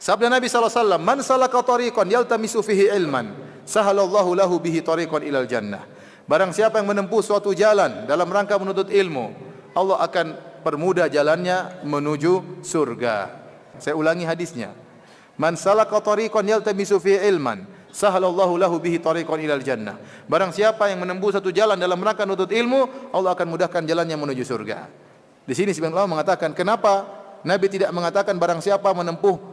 Sabda Nabi saw. alaihi wasallam, "Man salaka tariqan yaltamisu fihi ilman, sahalallahu lahu bihi tariqan ilal jannah." Barang siapa yang menempuh suatu jalan dalam rangka menuntut ilmu, Allah akan permudah jalannya menuju surga. Saya ulangi hadisnya. "Man salaka tariqan yaltamisu fihi ilman, sahalallahu lahu bihi tariqan ilal jannah." Barang siapa yang menempuh satu jalan dalam rangka menuntut ilmu, Allah akan mudahkan jalannya menuju surga. Di sini Sibanullah mengatakan, kenapa Nabi tidak mengatakan barang siapa menempuh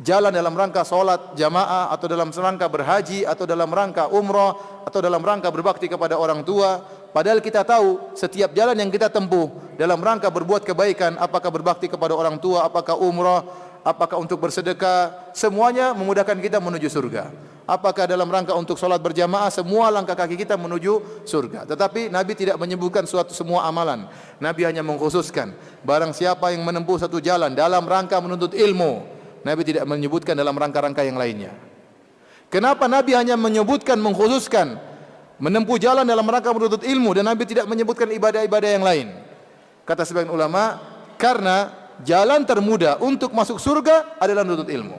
jalan dalam rangka solat jamaah atau dalam rangka berhaji atau dalam rangka umrah atau dalam rangka berbakti kepada orang tua padahal kita tahu setiap jalan yang kita tempuh dalam rangka berbuat kebaikan apakah berbakti kepada orang tua apakah umrah apakah untuk bersedekah semuanya memudahkan kita menuju surga apakah dalam rangka untuk solat berjamaah semua langkah kaki kita menuju surga tetapi Nabi tidak menyebutkan suatu semua amalan Nabi hanya mengkhususkan barang siapa yang menempuh satu jalan dalam rangka menuntut ilmu Nabi tidak menyebutkan dalam rangka-rangka yang lainnya. Kenapa Nabi hanya menyebutkan, mengkhususkan, menempuh jalan dalam rangka menuntut ilmu dan Nabi tidak menyebutkan ibadah-ibadah yang lain? Kata sebagian ulama, karena jalan termudah untuk masuk surga adalah menuntut ilmu.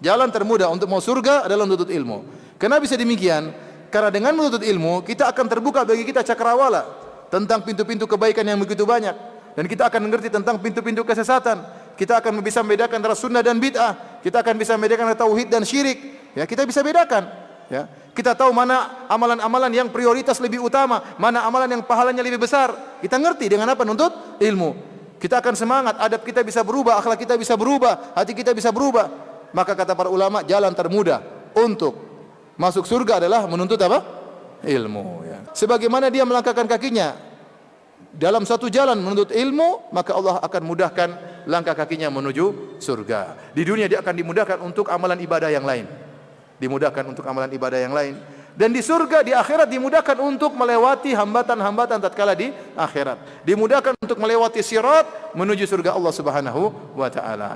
Jalan termudah untuk masuk surga adalah menuntut ilmu. Kenapa bisa demikian? Karena dengan menuntut ilmu, kita akan terbuka bagi kita cakrawala tentang pintu-pintu kebaikan yang begitu banyak. Dan kita akan mengerti tentang pintu-pintu kesesatan kita akan bisa membedakan antara sunnah dan bid'ah, kita akan bisa membedakan antara tauhid dan syirik. Ya, kita bisa bedakan. Ya, kita tahu mana amalan-amalan yang prioritas lebih utama, mana amalan yang pahalanya lebih besar. Kita ngerti dengan apa nuntut ilmu. Kita akan semangat, adab kita bisa berubah, akhlak kita bisa berubah, hati kita bisa berubah. Maka kata para ulama, jalan termudah untuk masuk surga adalah menuntut apa? Ilmu. Ya. Sebagaimana dia melangkahkan kakinya dalam satu jalan menuntut ilmu, maka Allah akan mudahkan langkah kakinya menuju surga. Di dunia dia akan dimudahkan untuk amalan ibadah yang lain. Dimudahkan untuk amalan ibadah yang lain. Dan di surga di akhirat dimudahkan untuk melewati hambatan-hambatan tatkala di akhirat. Dimudahkan untuk melewati sirat menuju surga Allah Subhanahu wa taala.